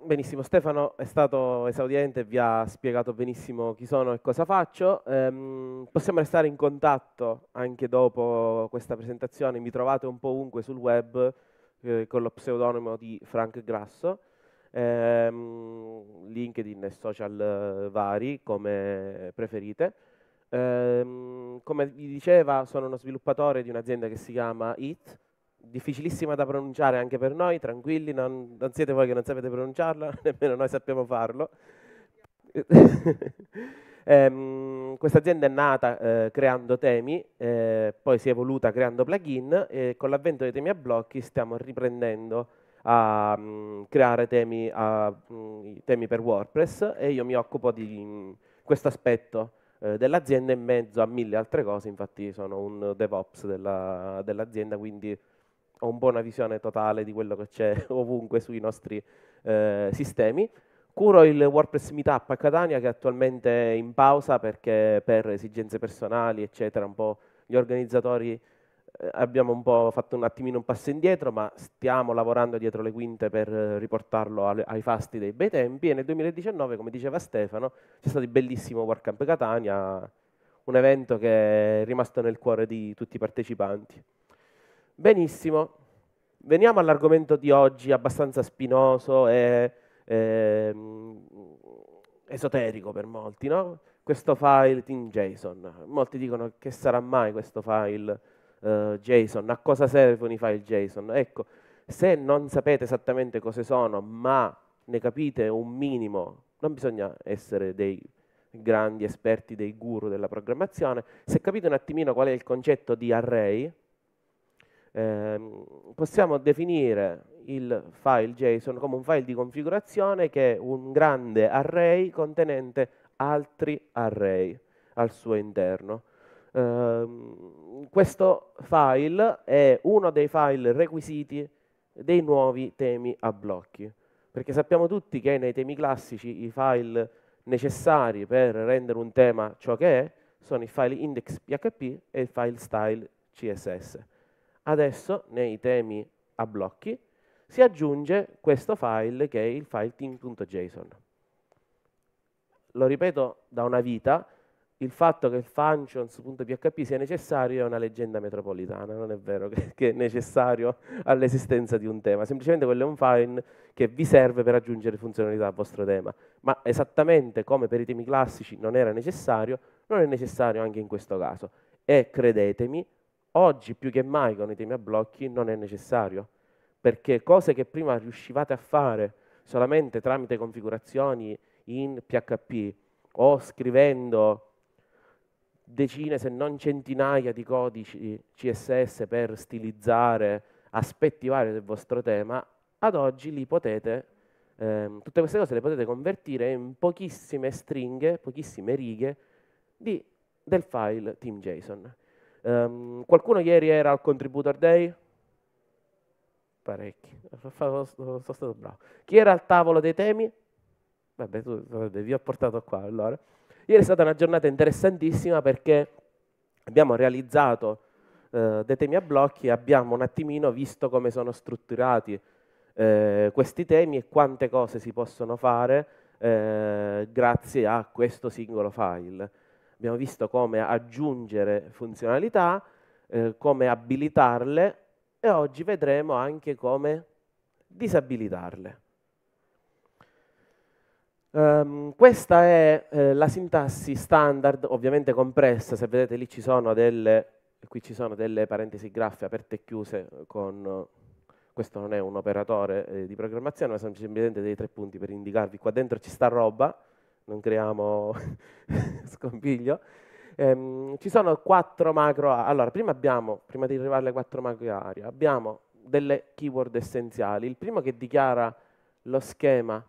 Benissimo, Stefano è stato esaudiente, vi ha spiegato benissimo chi sono e cosa faccio. Ehm, possiamo restare in contatto anche dopo questa presentazione, mi trovate un po' ovunque sul web eh, con lo pseudonimo di Frank Grasso, ehm, LinkedIn e social eh, vari come preferite. Ehm, come vi diceva sono uno sviluppatore di un'azienda che si chiama IT, difficilissima da pronunciare anche per noi, tranquilli, non, non siete voi che non sapete pronunciarla, nemmeno noi sappiamo farlo. eh, questa azienda è nata eh, creando temi, eh, poi si è evoluta creando plugin e con l'avvento dei temi a blocchi stiamo riprendendo a mh, mm, creare temi, a, mh, mm, temi, per WordPress e io mi occupo di mh, mm, questo aspetto eh, dell'azienda in mezzo a mille altre cose, infatti sono un DevOps della, dell'azienda, quindi ho un po' una visione totale di quello che c'è ovunque sui nostri eh, sistemi. Curo il WordPress Meetup a Catania che attualmente è in pausa perché per esigenze personali, eccetera, un po' gli organizzatori eh, abbiamo un po' fatto un attimino un passo indietro, ma stiamo lavorando dietro le quinte per riportarlo alle, ai fasti dei bei tempi e nel 2019, come diceva Stefano, c'è stato il bellissimo WordCamp Catania, un evento che è rimasto nel cuore di tutti i partecipanti. Benissimo, veniamo all'argomento di oggi abbastanza spinoso e eh, esoterico per molti, no? Questo file in JSON. Molti dicono che sarà mai questo file eh, JSON, a cosa servono i file JSON? Ecco, se non sapete esattamente cosa sono, ma ne capite un minimo, non bisogna essere dei grandi esperti, dei guru della programmazione, se capite un attimino qual è il concetto di array, ehm, possiamo definire il file JSON come un file di configurazione che è un grande array contenente altri array al suo interno. Ehm, questo file è uno dei file requisiti dei nuovi temi a blocchi, perché sappiamo tutti che nei temi classici i file necessari per rendere un tema ciò che è sono i file index.php e il file style.css. Adesso nei temi a blocchi si aggiunge questo file che è il file team.json. Lo ripeto da una vita, il fatto che il functions.php sia necessario è una leggenda metropolitana, non è vero che è necessario all'esistenza di un tema, semplicemente quello è un file che vi serve per aggiungere funzionalità al vostro tema, ma esattamente come per i temi classici non era necessario, non è necessario anche in questo caso. E credetemi, Oggi più che mai con i temi a blocchi non è necessario, perché cose che prima riuscivate a fare solamente tramite configurazioni in PHP o scrivendo decine se non centinaia di codici CSS per stilizzare aspetti vari del vostro tema, ad oggi li potete, ehm, tutte queste cose le potete convertire in pochissime stringhe, pochissime righe di, del file team.json. Um, qualcuno ieri era al Contributor Day? Parecchi, sono stato bravo. Chi era al tavolo dei temi? Vabbè, tu, vabbè, eh, vi ho portato qua allora. Ieri è stata una giornata interessantissima perché abbiamo realizzato eh, dei temi a blocchi e abbiamo un attimino visto come sono strutturati eh, questi temi e quante cose si possono fare eh, grazie a questo singolo file abbiamo visto come aggiungere funzionalità, eh, come abilitarle e oggi vedremo anche come disabilitarle. Um, questa è eh, la sintassi standard, ovviamente compressa, se vedete lì ci sono delle, qui ci sono delle parentesi graffe aperte e chiuse con, questo non è un operatore eh, di programmazione, ma sono semplicemente dei tre punti per indicarvi, qua dentro ci sta roba, non creiamo scompiglio. Ehm, ci sono quattro macro aree. Allora, prima abbiamo, prima di arrivare alle quattro macro aree, abbiamo delle keyword essenziali. Il primo che dichiara lo schema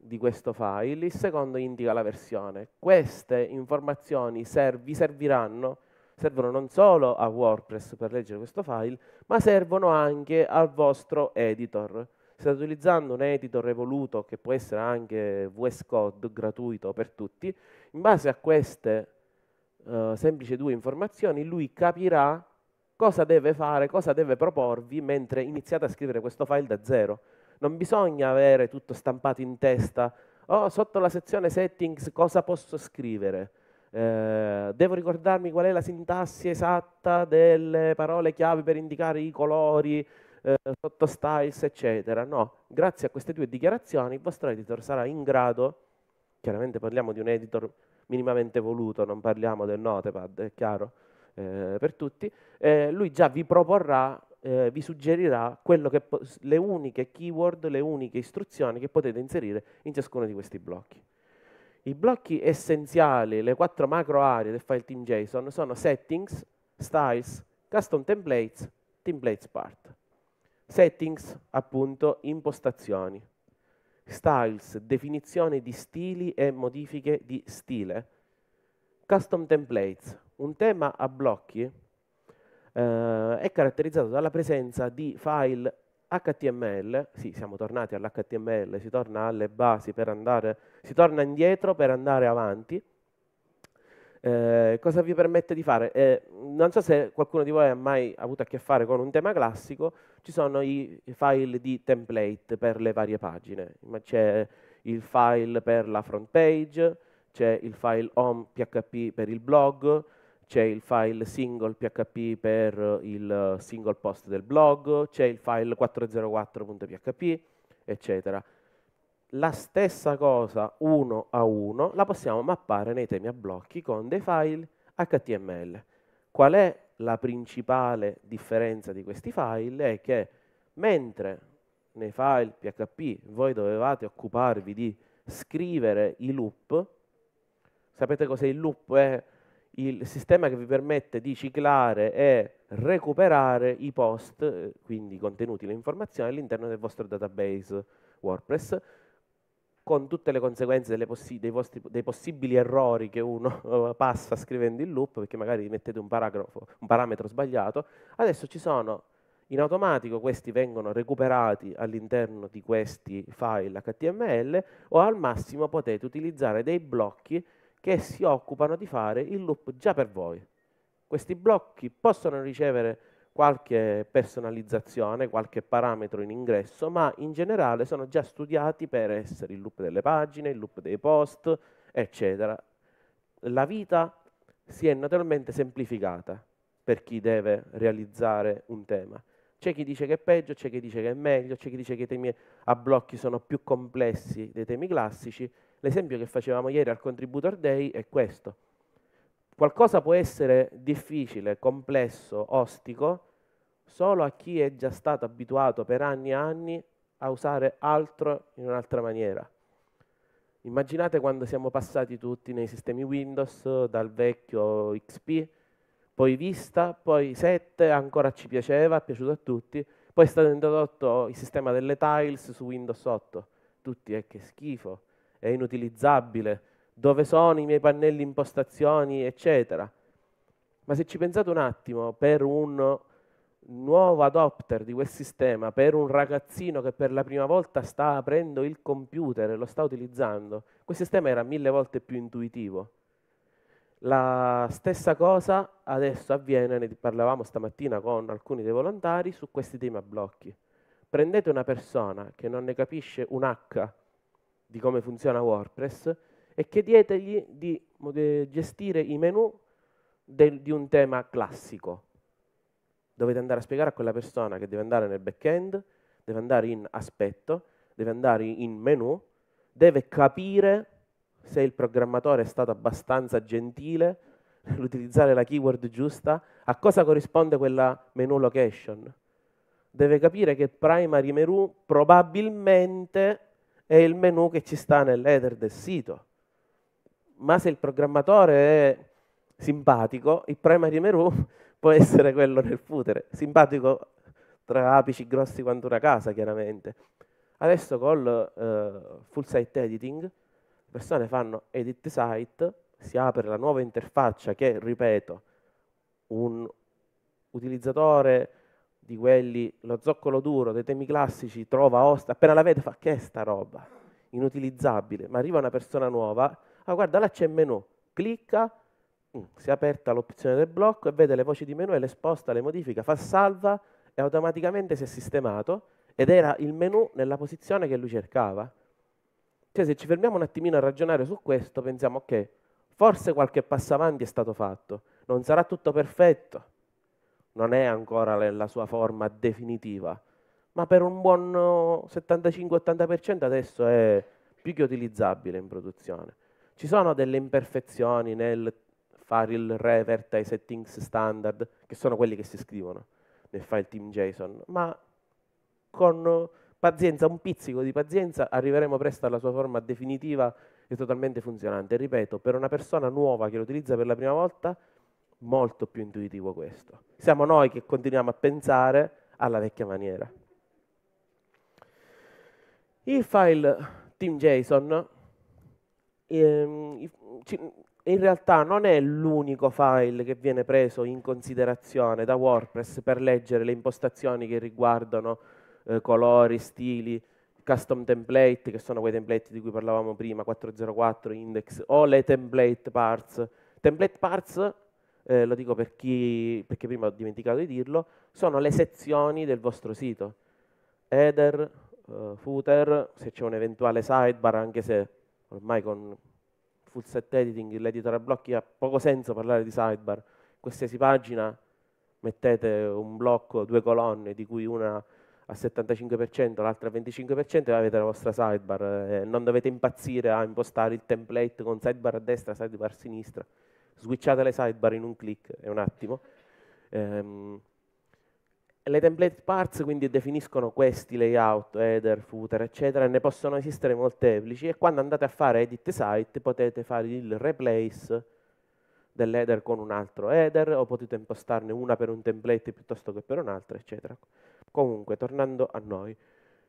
di questo file, il secondo indica la versione. Queste informazioni ser vi serviranno, servono non solo a WordPress per leggere questo file, ma servono anche al vostro editor State utilizzando un editor evoluto che può essere anche VS Code gratuito per tutti. In base a queste eh, semplici due informazioni lui capirà cosa deve fare, cosa deve proporvi mentre iniziate a scrivere questo file da zero. Non bisogna avere tutto stampato in testa, oh, sotto la sezione settings cosa posso scrivere? Eh, devo ricordarmi qual è la sintassi esatta delle parole chiave per indicare i colori, eh, Styles, eccetera. No, grazie a queste due dichiarazioni il vostro editor sarà in grado, chiaramente parliamo di un editor minimamente voluto, non parliamo del notepad, è chiaro eh, per tutti, eh, lui già vi proporrà, eh, vi suggerirà le uniche keyword, le uniche istruzioni che potete inserire in ciascuno di questi blocchi. I blocchi essenziali, le quattro macro aree del file team JSON sono settings, styles, custom templates, templates part. Settings, appunto, impostazioni. Styles, definizione di stili e modifiche di stile. Custom templates, un tema a blocchi eh, è caratterizzato dalla presenza di file HTML, sì, siamo tornati all'HTML, si torna alle basi per andare, si torna indietro per andare avanti, eh, cosa vi permette di fare? Eh, non so se qualcuno di voi ha mai avuto a che fare con un tema classico, ci sono i, file di template per le varie pagine, ma c'è il file per la front page, c'è il file home PHP per il blog, c'è il file single PHP per il single post del blog, c'è il file 404.php, eccetera la stessa cosa uno a uno la possiamo mappare nei temi a blocchi con dei file HTML. Qual è la principale differenza di questi file? È che mentre nei file PHP voi dovevate occuparvi di scrivere i loop, sapete cos'è il loop? È il sistema che vi permette di ciclare e recuperare i post, eh, quindi i contenuti, le informazioni all'interno del vostro database WordPress con tutte le conseguenze dei, vostri, dei, possibili errori che uno passa scrivendo in loop, perché magari mettete un, un parametro sbagliato, adesso ci sono in automatico questi vengono recuperati all'interno di questi file HTML o al massimo potete utilizzare dei blocchi che si occupano di fare il loop già per voi. Questi blocchi possono ricevere qualche personalizzazione, qualche parametro in ingresso, ma in generale sono già studiati per essere il loop delle pagine, il loop dei post, eccetera. La vita si è naturalmente semplificata per chi deve realizzare un tema. C'è chi dice che è peggio, c'è chi dice che è meglio, c'è chi dice che i temi a blocchi sono più complessi dei temi classici. L'esempio che facevamo ieri al Contributor Day è questo. Qualcosa può essere difficile, complesso, ostico, solo a chi è già stato abituato per anni e anni a usare altro in un'altra maniera. Immaginate quando siamo passati tutti nei sistemi Windows, dal vecchio XP, poi Vista, poi 7, ancora ci piaceva, è piaciuto a tutti, poi è stato introdotto il sistema delle tiles su Windows 8. Tutti, eh, che schifo, è inutilizzabile, dove sono i miei pannelli impostazioni, eccetera. Ma se ci pensate un attimo, per un nuovo adopter di quel sistema, per un ragazzino che per la prima volta sta aprendo il computer e lo sta utilizzando, quel sistema era mille volte più intuitivo. La stessa cosa adesso avviene, ne parlavamo stamattina con alcuni dei volontari, su questi tema blocchi. Prendete una persona che non ne capisce un H di come funziona WordPress e chiedetegli di gestire i menu del, di un tema classico, dovete andare a spiegare a quella persona che deve andare nel back-end, deve andare in aspetto, deve andare in menu, deve capire se il programmatore è stato abbastanza gentile nell'utilizzare la keyword giusta, a cosa corrisponde quella menu location. Deve capire che primary menu probabilmente è il menu che ci sta nell'header del sito. Ma se il programmatore è simpatico, il primary menu può essere quello nel futere, simpatico tra apici grossi quanto una casa, chiaramente. Adesso col eh, full site editing, le persone fanno edit site, si apre la nuova interfaccia che, ripeto, un utilizzatore di quelli, lo zoccolo duro, dei temi classici, trova host, appena la vede fa che è sta roba? Inutilizzabile, ma arriva una persona nuova, ah guarda là c'è il menu, clicca, Mm. si è aperta l'opzione del blocco e vede le voci di menu e le sposta, le modifica, fa salva e automaticamente si è sistemato ed era il menu nella posizione che lui cercava. Cioè se ci fermiamo un attimino a ragionare su questo pensiamo ok, forse qualche passo avanti è stato fatto, non sarà tutto perfetto, non è ancora nella sua forma definitiva, ma per un buon 75-80% adesso è più che utilizzabile in produzione. Ci sono delle imperfezioni nel il revert ai settings standard, che sono quelli che si scrivono nel file team JSON, ma con pazienza, un pizzico di pazienza, arriveremo presto alla sua forma definitiva e totalmente funzionante. Ripeto, per una persona nuova che lo utilizza per la prima volta, molto più intuitivo questo. Siamo noi che continuiamo a pensare alla vecchia maniera. Il file team JSON ehm, in realtà non è l'unico file che viene preso in considerazione da WordPress per leggere le impostazioni che riguardano eh, colori, stili, custom template, che sono quei template di cui parlavamo prima, 404, index, o le template parts. Template parts, eh, lo dico per chi, perché prima ho dimenticato di dirlo, sono le sezioni del vostro sito. Header, eh, footer, se c'è un eventuale sidebar, anche se ormai con full set editing, l'editor a blocchi, ha poco senso parlare di sidebar. Qualsiasi pagina mettete un blocco, due colonne, di cui una al 75%, l'altra al 25% e avete la vostra sidebar. Eh, non dovete impazzire a impostare il template con sidebar a destra, sidebar a sinistra. Switchate le sidebar in un clic, è un attimo. Eh, le template parts quindi definiscono questi layout, header, footer, eccetera, e ne possono esistere molteplici e quando andate a fare edit site potete fare il replace dell'header con un altro header o potete impostarne una per un template piuttosto che per un'altra, eccetera. Comunque, tornando a noi,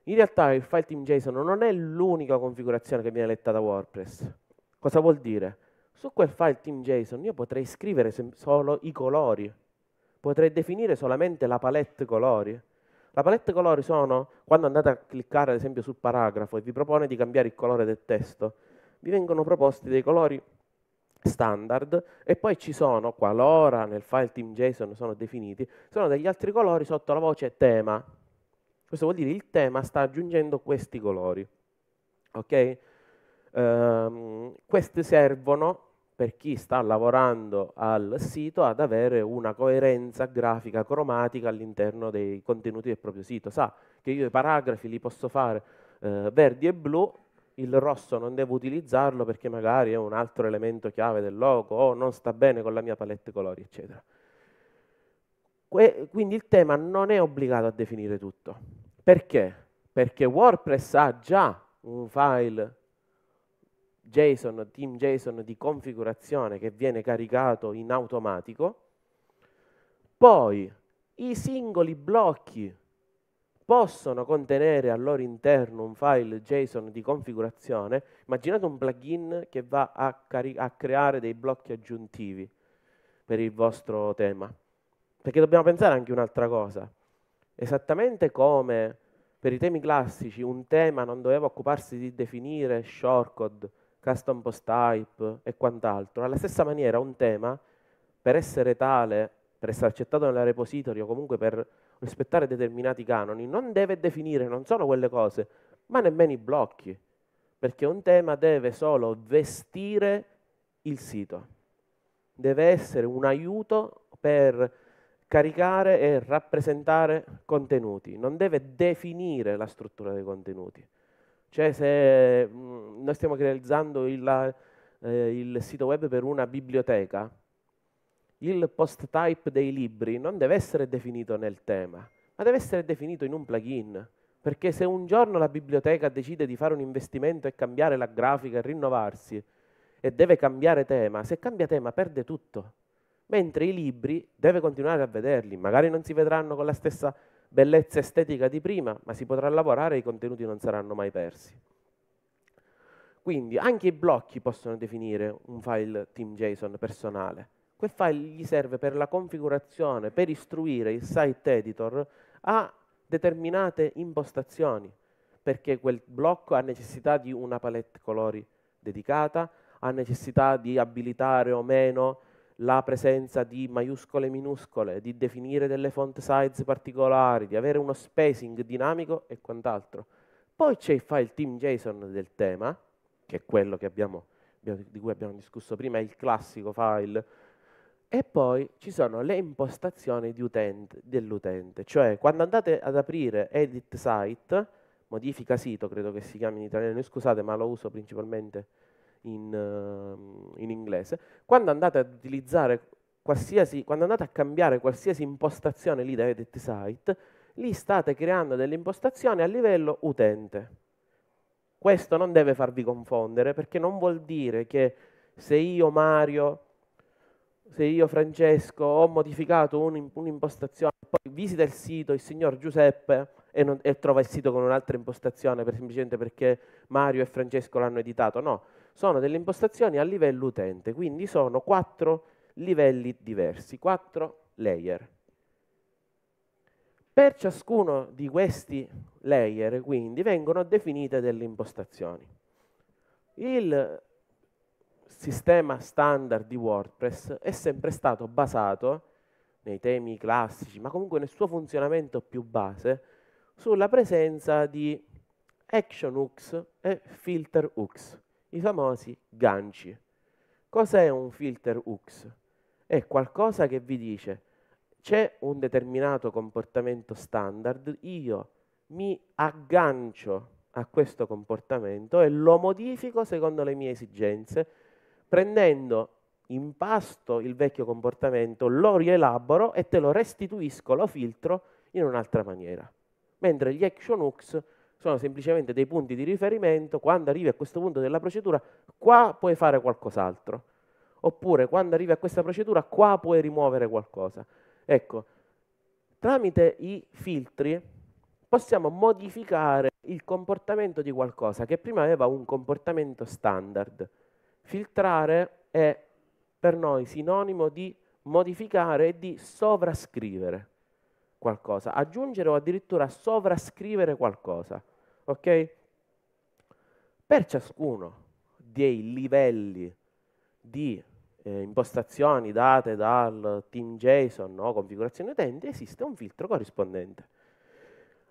in realtà il file team JSON non è l'unica configurazione che viene letta da WordPress. Cosa vuol dire? Su quel file team JSON io potrei scrivere solo i colori potrei definire solamente la palette colori. La palette colori sono, quando andate a cliccare ad esempio sul paragrafo e vi propone di cambiare il colore del testo, vi vengono proposti dei colori standard e poi ci sono, qualora nel file team JSON sono definiti, sono degli altri colori sotto la voce tema. Questo vuol dire che il tema sta aggiungendo questi colori. Ok? Um, ehm, questi servono per chi sta lavorando al sito ad avere una coerenza grafica cromatica all'interno dei contenuti del proprio sito. Sa che io i paragrafi li posso fare eh, verdi e blu, il rosso non devo utilizzarlo perché magari è un altro elemento chiave del logo o non sta bene con la mia palette colori, eccetera. Que quindi il tema non è obbligato a definire tutto. Perché? Perché WordPress ha già un file JSON, team JSON di configurazione che viene caricato in automatico, poi i singoli blocchi possono contenere al loro interno un file JSON di configurazione, immaginate un plugin che va a, a creare dei blocchi aggiuntivi per il vostro tema, perché dobbiamo pensare anche un'altra cosa, esattamente come per i temi classici un tema non doveva occuparsi di definire shortcode custom post type e quant'altro. Alla stessa maniera un tema, per essere tale, per essere accettato nella repository o comunque per rispettare determinati canoni, non deve definire non solo quelle cose, ma nemmeno i blocchi, perché un tema deve solo vestire il sito, deve essere un aiuto per caricare e rappresentare contenuti, non deve definire la struttura dei contenuti. Cioè se mh, mm, noi stiamo realizzando il, la, eh, il sito web per una biblioteca, il post type dei libri non deve essere definito nel tema, ma deve essere definito in un plugin. Perché se un giorno la biblioteca decide di fare un investimento e cambiare la grafica e rinnovarsi e deve cambiare tema, se cambia tema perde tutto. Mentre i libri deve continuare a vederli, magari non si vedranno con la stessa bellezza estetica di prima, ma si potrà lavorare e i contenuti non saranno mai persi. Quindi anche i blocchi possono definire un file team.json personale. Quel file gli serve per la configurazione, per istruire il site editor a determinate impostazioni, perché quel blocco ha necessità di una palette colori dedicata, ha necessità di abilitare o meno la presenza di maiuscole e minuscole, di definire delle font size particolari, di avere uno spacing dinamico e quant'altro. Poi c'è il file team JSON del tema, che è quello che abbiamo, di cui abbiamo discusso prima, è il classico file. E poi ci sono le impostazioni di utente, dell'utente, cioè quando andate ad aprire edit site, modifica sito credo che si chiami in italiano, scusate ma lo uso principalmente in, uh, in inglese, quando andate ad utilizzare qualsiasi, quando andate a cambiare qualsiasi impostazione lì da edit site, lì state creando delle impostazioni a livello utente. Questo non deve farvi confondere perché non vuol dire che se io Mario, se io Francesco ho modificato un'impostazione, poi visita il sito il signor Giuseppe e, non, e trova il sito con un'altra impostazione per, semplicemente perché Mario e Francesco l'hanno editato. No, sono delle impostazioni a livello utente, quindi sono quattro livelli diversi, quattro layer. Per ciascuno di questi layer, quindi, vengono definite delle impostazioni. Il sistema standard di WordPress è sempre stato basato, nei temi classici, ma comunque nel suo funzionamento più base, sulla presenza di action hooks e filter hooks i famosi ganci. Cos'è un filter UX? È qualcosa che vi dice c'è un determinato comportamento standard, io mi aggancio a questo comportamento e lo modifico secondo le mie esigenze, prendendo in pasto il vecchio comportamento, lo rielaboro e te lo restituisco, lo filtro in un'altra maniera. Mentre gli action hooks sono semplicemente dei punti di riferimento, quando arrivi a questo punto della procedura, qua puoi fare qualcos'altro, oppure quando arrivi a questa procedura, qua puoi rimuovere qualcosa. Ecco, tramite i filtri possiamo modificare il comportamento di qualcosa che prima aveva un comportamento standard. Filtrare è per noi sinonimo di modificare e di sovrascrivere qualcosa, aggiungere o addirittura sovrascrivere qualcosa. Ok? Per ciascuno dei livelli di eh, impostazioni date dal team JSON o no? configurazione utente esiste un filtro corrispondente.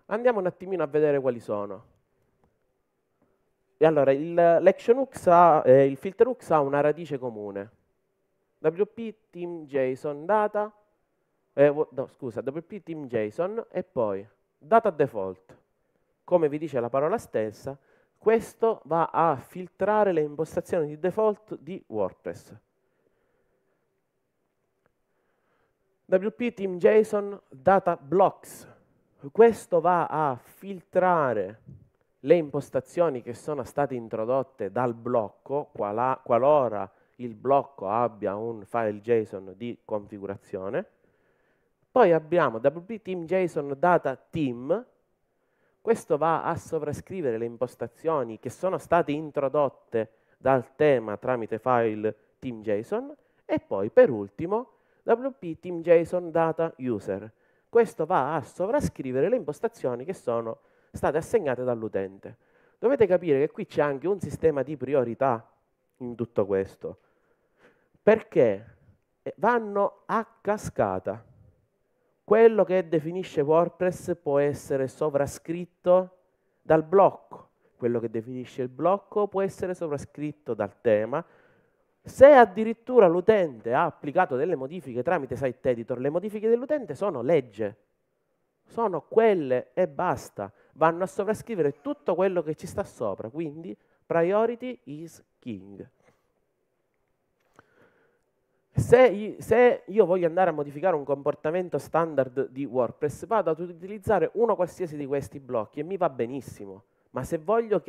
Andiamo un attimino a vedere quali sono. E allora, il, ha, eh, il filter UX ha una radice comune. WP team JSON data eh, no, scusa, WP Team JSON e poi data default. Come vi dice la parola stessa, questo va a filtrare le impostazioni di default di WordPress. WP Team JSON Data Blocks. Questo va a filtrare le impostazioni che sono state introdotte dal blocco, qualora il blocco abbia un file JSON di configurazione poi abbiamo WP Team JSON Data Team, questo va a sovrascrivere le impostazioni che sono state introdotte dal tema tramite file Team JSON e poi per ultimo WP Team JSON Data User. Questo va a sovrascrivere le impostazioni che sono state assegnate dall'utente. Dovete capire che qui c'è anche un sistema di priorità in tutto questo, perché eh, vanno a cascata quello che definisce WordPress può essere sovrascritto dal blocco, quello che definisce il blocco può essere sovrascritto dal tema, se addirittura l'utente ha applicato delle modifiche tramite site editor, le modifiche dell'utente sono legge, sono quelle e basta, vanno a sovrascrivere tutto quello che ci sta sopra, quindi priority is king. Se, se, io voglio andare a modificare un comportamento standard di WordPress, vado ad utilizzare uno qualsiasi di questi blocchi e mi va benissimo. Ma se voglio,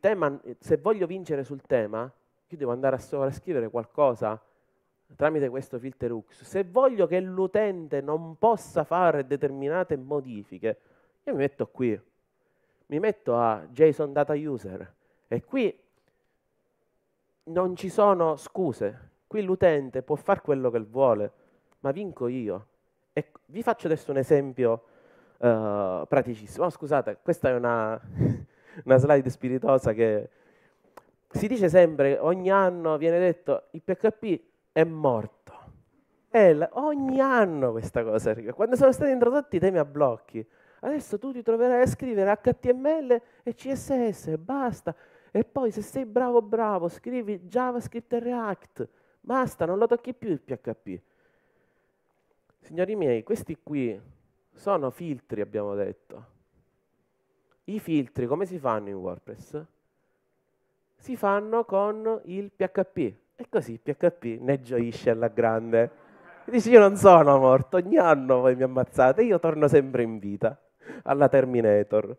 tema, se voglio vincere sul tema, io devo andare a sovrascrivere qualcosa tramite questo filter UX. Se voglio che l'utente non possa fare determinate modifiche, io mi metto qui, mi metto a JSON Data User e qui non ci sono scuse, Qui l'utente può fare quello che vuole, ma vinco io. E vi faccio adesso un esempio uh, praticissimo. Oh, scusate, questa è una, una slide spiritosa che si dice sempre, ogni anno viene detto, il PHP è morto. La, ogni anno questa cosa, riga. quando sono stati introdotti i temi a blocchi, adesso tu ti troverai a scrivere HTML e CSS e basta. E poi se sei bravo, bravo, scrivi JavaScript e React. Basta, non lo tocchi più il PHP. Signori miei, questi qui sono filtri, abbiamo detto. I filtri come si fanno in WordPress? Si fanno con il PHP. E così il PHP ne gioisce alla grande. dici io non sono morto, ogni anno voi mi ammazzate, io torno sempre in vita, alla Terminator.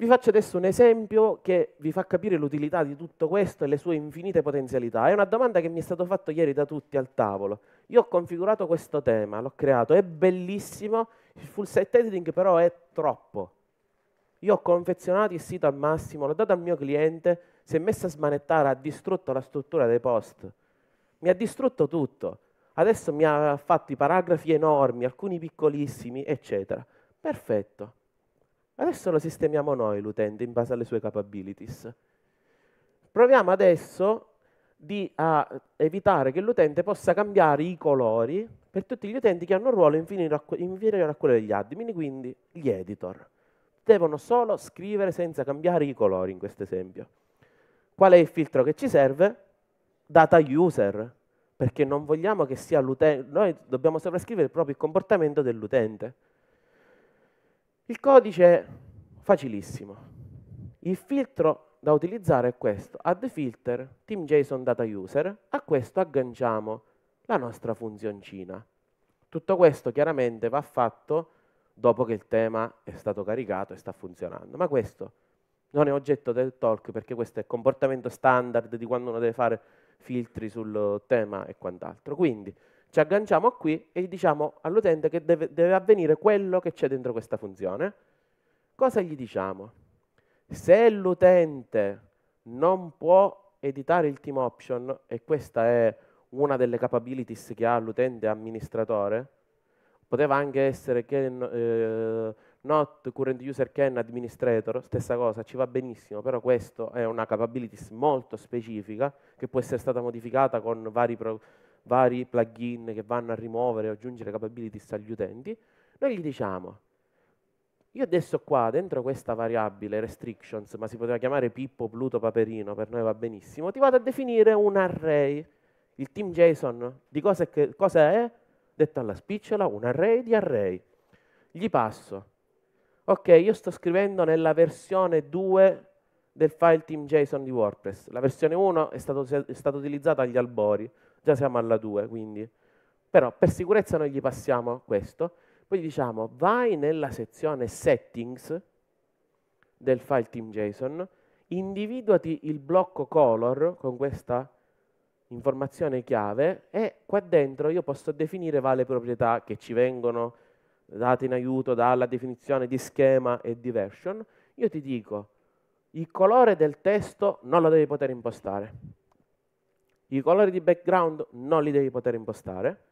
Vi faccio adesso un esempio che vi fa capire l'utilità di tutto questo e le sue infinite potenzialità. È una domanda che mi è stata fatta ieri da tutti al tavolo. Io ho configurato questo tema, l'ho creato, è bellissimo, il full set editing però è troppo. Io ho confezionato il sito al massimo, l'ho dato al mio cliente, si è messo a smanettare, ha distrutto la struttura dei post. Mi ha distrutto tutto. Adesso mi ha fatto i paragrafi enormi, alcuni piccolissimi, eccetera. Perfetto. Adesso lo sistemiamo noi l'utente in base alle sue capabilities. Proviamo adesso di evitare che l'utente possa cambiare i colori per tutti gli utenti che hanno un ruolo inferiore a quello degli admin, quindi gli editor. Devono solo scrivere senza cambiare i colori in questo esempio. Qual è il filtro che ci serve? Data user, perché non vogliamo che sia l'utente, noi dobbiamo sovrascrivere proprio il comportamento dell'utente. Il codice è facilissimo. Il filtro da utilizzare è questo, add filter team JSON data user, a questo agganciamo la nostra funzioncina. Tutto questo chiaramente va fatto dopo che il tema è stato caricato e sta funzionando, ma questo non è oggetto del talk perché questo è il comportamento standard di quando uno deve fare filtri sul tema e quant'altro. Quindi ci agganciamo qui e diciamo all'utente che deve, deve avvenire quello che c'è dentro questa funzione. Cosa gli diciamo? Se l'utente non può editare il team option, e questa è una delle capabilities che ha l'utente amministratore, poteva anche essere can, eh, not current user can administrator, stessa cosa, ci va benissimo, però questa è una capabilities molto specifica che può essere stata modificata con vari pro, vari plugin che vanno a rimuovere o aggiungere capabilities agli utenti, noi gli diciamo, io adesso qua dentro questa variabile restrictions, ma si poteva chiamare Pippo, Pluto, Paperino, per noi va benissimo, ti vado a definire un array, il team JSON, di cosa è, che, cosa è? detto alla spicciola, un array di array. Gli passo, ok, io sto scrivendo nella versione 2 del file team JSON di WordPress, la versione 1 è, è stata utilizzata agli albori, già siamo alla 2, quindi. Però per sicurezza noi gli passiamo questo, poi diciamo vai nella sezione settings del file team.json, individuati il blocco color con questa informazione chiave e qua dentro io posso definire varie proprietà che ci vengono date in aiuto dalla definizione di schema e di version. Io ti dico, il colore del testo non lo devi poter impostare i colori di background non li devi poter impostare.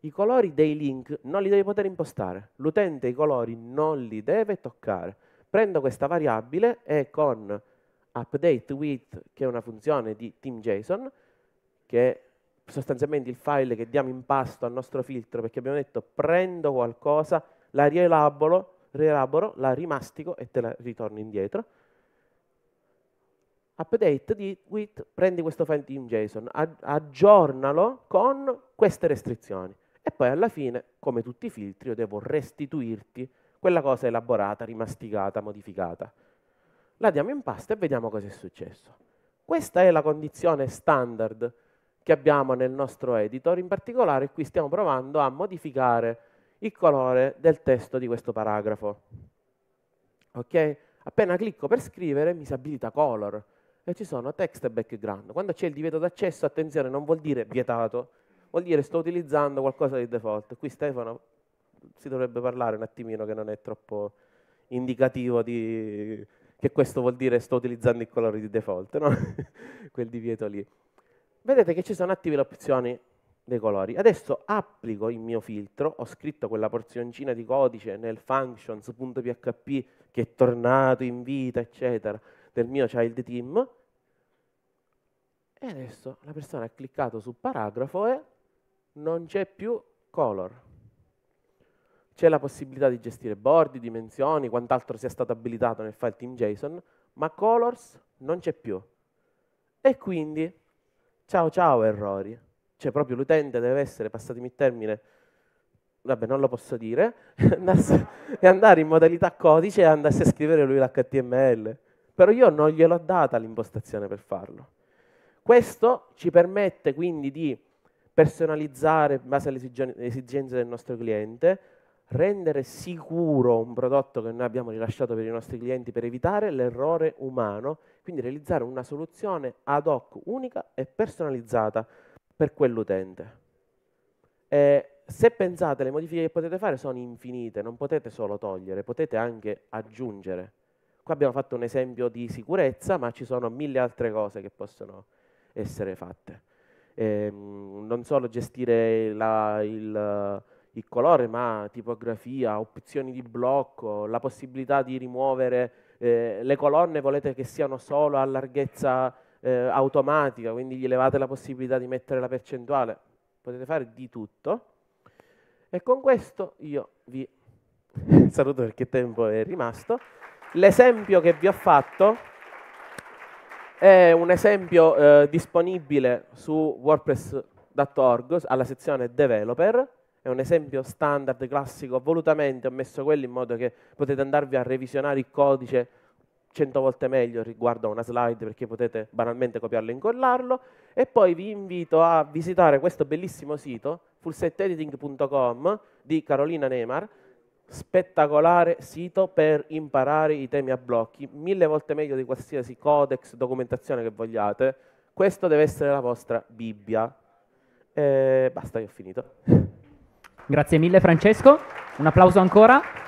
I colori dei link non li devi poter impostare. L'utente i colori non li deve toccare. Prendo questa variabile e con update width, che è una funzione di team.json, che è sostanzialmente il file che diamo in pasto al nostro filtro, perché abbiamo detto prendo qualcosa, la rielaboro, rielaboro la rimastico e te la ritorno indietro update di with, prendi questo file in JSON, aggiornalo con queste restrizioni. E poi alla fine, come tutti i filtri, io devo restituirti quella cosa elaborata, rimasticata, modificata. La diamo in pasta e vediamo cosa è successo. Questa è la condizione standard che abbiamo nel nostro editor, in particolare qui stiamo provando a modificare il colore del testo di questo paragrafo. Ok? Appena clicco per scrivere mi si abilita color, e ci sono text e background. Quando c'è il divieto d'accesso, attenzione, non vuol dire vietato, vuol dire sto utilizzando qualcosa di default. Qui Stefano si dovrebbe parlare un attimino che non è troppo indicativo di che questo vuol dire sto utilizzando i colori di default, no? quel divieto lì. Vedete che ci sono attive le opzioni dei colori. Adesso applico il mio filtro, ho scritto quella porzioncina di codice nel functions.php che è tornato in vita, eccetera del mio child team. E adesso la persona ha cliccato su paragrafo e non c'è più color. C'è la possibilità di gestire bordi, dimensioni, quant'altro sia stato abilitato nel file team JSON, ma colors non c'è più. E quindi, ciao ciao errori. Cioè proprio l'utente deve essere, passatemi il termine, vabbè non lo posso dire, e andare in modalità codice e andarsi a scrivere lui l'HTML però io non gliel'ho data l'impostazione per farlo. Questo ci permette quindi di personalizzare in base alle esigenze del nostro cliente, rendere sicuro un prodotto che noi abbiamo rilasciato per i nostri clienti per evitare l'errore umano, quindi realizzare una soluzione ad hoc, unica e personalizzata per quell'utente. E se pensate, le modifiche che potete fare sono infinite, non potete solo togliere, potete anche aggiungere. Qua abbiamo fatto un esempio di sicurezza, ma ci sono mille altre cose che possono essere fatte. E, ehm, non solo gestire la, il, il colore, ma tipografia, opzioni di blocco, la possibilità di rimuovere eh, le colonne, volete che siano solo a larghezza eh, automatica, quindi gli elevate la possibilità di mettere la percentuale. Potete fare di tutto. E con questo io vi saluto perché tempo è rimasto. L'esempio che vi ho fatto è un esempio eh, disponibile su wordpress.org alla sezione developer, è un esempio standard classico, volutamente ho messo quello in modo che potete andarvi a revisionare il codice 100 volte meglio riguardo a una slide perché potete banalmente copiarlo e incollarlo e poi vi invito a visitare questo bellissimo sito fullsetediting.com di Carolina Neymar spettacolare sito per imparare i temi a blocchi, mille volte meglio di qualsiasi codex, documentazione che vogliate. Questo deve essere la vostra Bibbia. E eh, basta, io ho finito. Grazie mille Francesco, un applauso ancora.